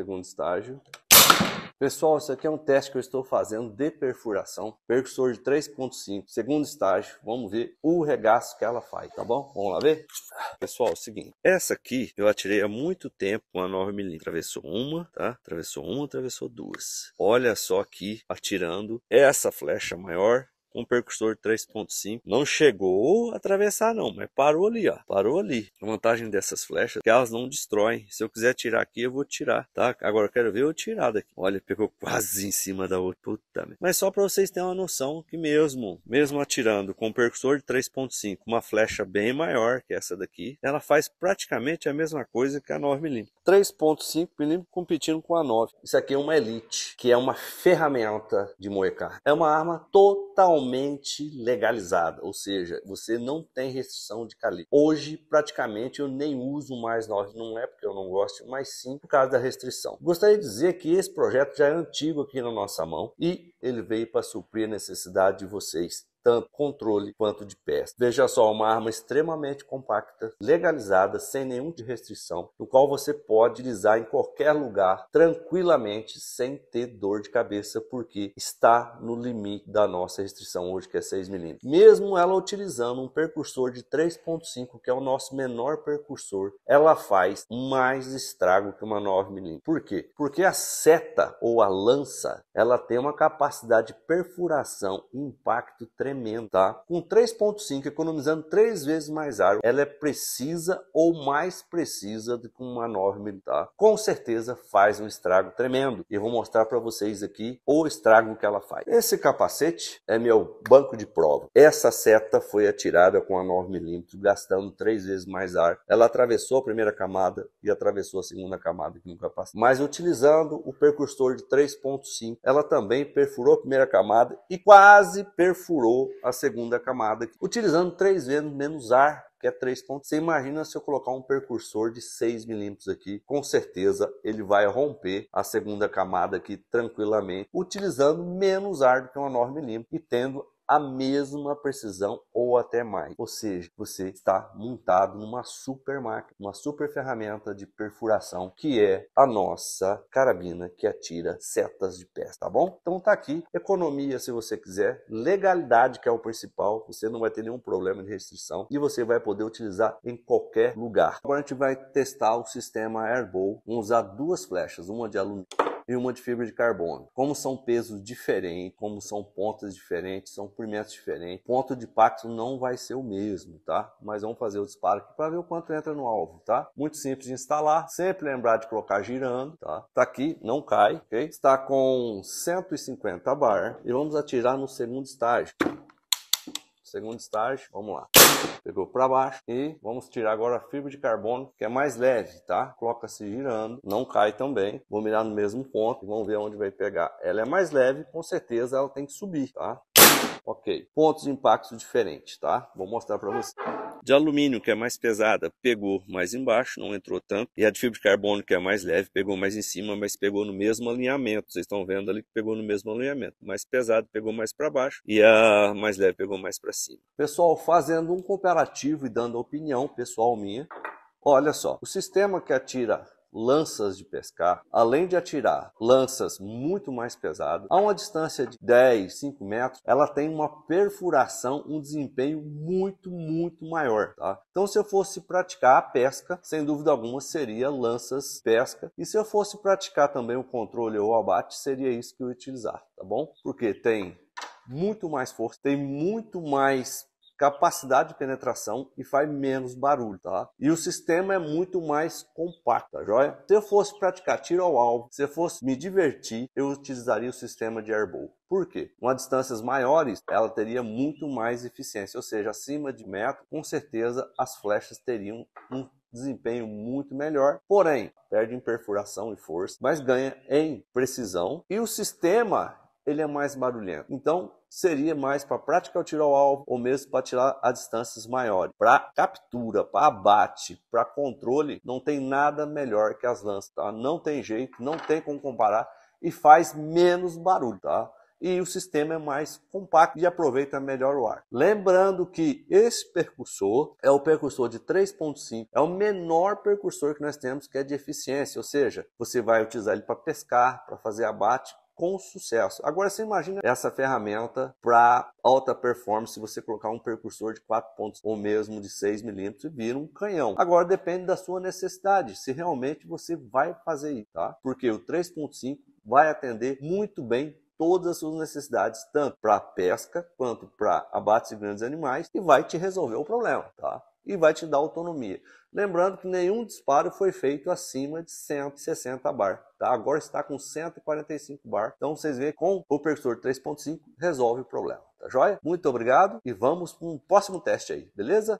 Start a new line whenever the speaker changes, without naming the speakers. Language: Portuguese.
segundo estágio. Pessoal, isso aqui é um teste que eu estou fazendo de perfuração, percussor de 3.5, segundo estágio. Vamos ver o regaço que ela faz, tá bom? Vamos lá ver? Pessoal, é o seguinte, essa aqui eu atirei há muito tempo a 9mm. Atravessou uma, tá? Atravessou uma, atravessou duas. Olha só aqui, atirando essa flecha maior com um 3.5. Não chegou a atravessar não, mas parou ali, ó. Parou ali. A vantagem dessas flechas é que elas não destroem. Se eu quiser tirar aqui, eu vou tirar, tá? Agora eu quero ver eu tirar daqui. Olha, pegou quase em cima da outra. Puta Mas só para vocês terem uma noção que mesmo, mesmo atirando com um 3.5, uma flecha bem maior que essa daqui, ela faz praticamente a mesma coisa que a 9mm. 3.5 milímetros competindo com a 9. Isso aqui é uma Elite, que é uma ferramenta de moecar. É uma arma totalmente totalmente legalizada, ou seja, você não tem restrição de calibre. Hoje, praticamente, eu nem uso mais nós, não é porque eu não gosto, mas sim por causa da restrição. Gostaria de dizer que esse projeto já é antigo aqui na nossa mão e ele veio para suprir a necessidade de vocês tanto controle quanto de peste. Veja só, uma arma extremamente compacta, legalizada, sem nenhum tipo de restrição, no qual você pode utilizar em qualquer lugar tranquilamente, sem ter dor de cabeça, porque está no limite da nossa restrição hoje, que é 6 milímetros. Mesmo ela utilizando um percursor de 3.5, que é o nosso menor percursor, ela faz mais estrago que uma 9 milímetros. Por quê? Porque a seta ou a lança, ela tem uma capacidade de perfuração e impacto tremendo tremendo, tá? Com 3.5, economizando três vezes mais ar, ela é precisa ou mais precisa do que uma 9 militar. Tá? Com certeza faz um estrago tremendo. E vou mostrar para vocês aqui o estrago que ela faz. Esse capacete é meu banco de prova. Essa seta foi atirada com a 9 milímetros, gastando três vezes mais ar. Ela atravessou a primeira camada e atravessou a segunda camada aqui no capacete. Mas utilizando o percursor de 3.5, ela também perfurou a primeira camada e quase perfurou colocou a segunda camada, utilizando três vezes menos ar que é 3 pontos. Você imagina se eu colocar um percursor de 6 milímetros aqui, com certeza ele vai romper a segunda camada aqui tranquilamente, utilizando menos ar do que uma 9 milímetros e tendo a mesma precisão ou até mais. Ou seja, você está montado numa super máquina, uma super ferramenta de perfuração que é a nossa carabina que atira setas de pés, tá bom? Então tá aqui, economia se você quiser, legalidade que é o principal, você não vai ter nenhum problema de restrição e você vai poder utilizar em qualquer lugar. Agora a gente vai testar o sistema Airbow, vamos usar duas flechas, uma de alumínio e uma de fibra de carbono. Como são pesos diferentes, como são pontas diferentes, são comprimentos diferentes, ponto de impacto não vai ser o mesmo, tá? Mas vamos fazer o disparo aqui para ver o quanto entra no alvo, tá? Muito simples de instalar, sempre lembrar de colocar girando, tá? Tá aqui, não cai, ok? Está com 150 bar e vamos atirar no segundo estágio. Segundo estágio, vamos lá. Pegou para baixo e vamos tirar agora a fibra de carbono, que é mais leve, tá? Coloca-se girando, não cai também. Vou mirar no mesmo ponto e vamos ver onde vai pegar. Ela é mais leve, com certeza ela tem que subir, tá? Ok, pontos de impacto diferentes, tá? Vou mostrar para você. De alumínio, que é mais pesada, pegou mais embaixo, não entrou tanto. E a de fibra de carbono, que é mais leve, pegou mais em cima, mas pegou no mesmo alinhamento. Vocês estão vendo ali que pegou no mesmo alinhamento. Mais pesado pegou mais para baixo e a mais leve pegou mais para cima. Pessoal, fazendo um comparativo e dando opinião pessoal minha, olha só, o sistema que atira lanças de pescar, além de atirar lanças muito mais pesadas, a uma distância de 10, 5 metros, ela tem uma perfuração, um desempenho muito, muito maior. Tá? Então, se eu fosse praticar a pesca, sem dúvida alguma, seria lanças pesca. E se eu fosse praticar também o controle ou o abate, seria isso que eu utilizar, tá bom? Porque tem muito mais força, tem muito mais capacidade de penetração e faz menos barulho, tá? E o sistema é muito mais compacto, tá joia? Se eu fosse praticar tiro ao alvo, se eu fosse me divertir, eu utilizaria o sistema de airbow. Por quê? Uma distâncias maiores, ela teria muito mais eficiência, ou seja, acima de metro, com certeza as flechas teriam um desempenho muito melhor, porém perde em perfuração e força, mas ganha em precisão. E o sistema ele é mais barulhento. Então, seria mais para praticar o tiro ao alvo ou mesmo para tirar a distâncias maiores. Para captura, para abate, para controle, não tem nada melhor que as lanças, tá? Não tem jeito, não tem como comparar e faz menos barulho, tá? E o sistema é mais compacto e aproveita melhor o ar. Lembrando que esse percussor é o percussor de 3.5, é o menor percussor que nós temos que é de eficiência, ou seja, você vai utilizar ele para pescar, para fazer abate com sucesso. Agora você imagina essa ferramenta para alta performance, se você colocar um percursor de 4 pontos ou mesmo de 6 milímetros e vira um canhão. Agora depende da sua necessidade, se realmente você vai fazer isso, tá? Porque o 3.5 vai atender muito bem todas as suas necessidades, tanto para pesca quanto para abates de grandes animais, e vai te resolver o problema, tá? e vai te dar autonomia. Lembrando que nenhum disparo foi feito acima de 160 bar. Tá? Agora está com 145 bar. Então vocês veem com o percussor 3.5 resolve o problema. Tá joia? Muito obrigado e vamos para um próximo teste aí, beleza?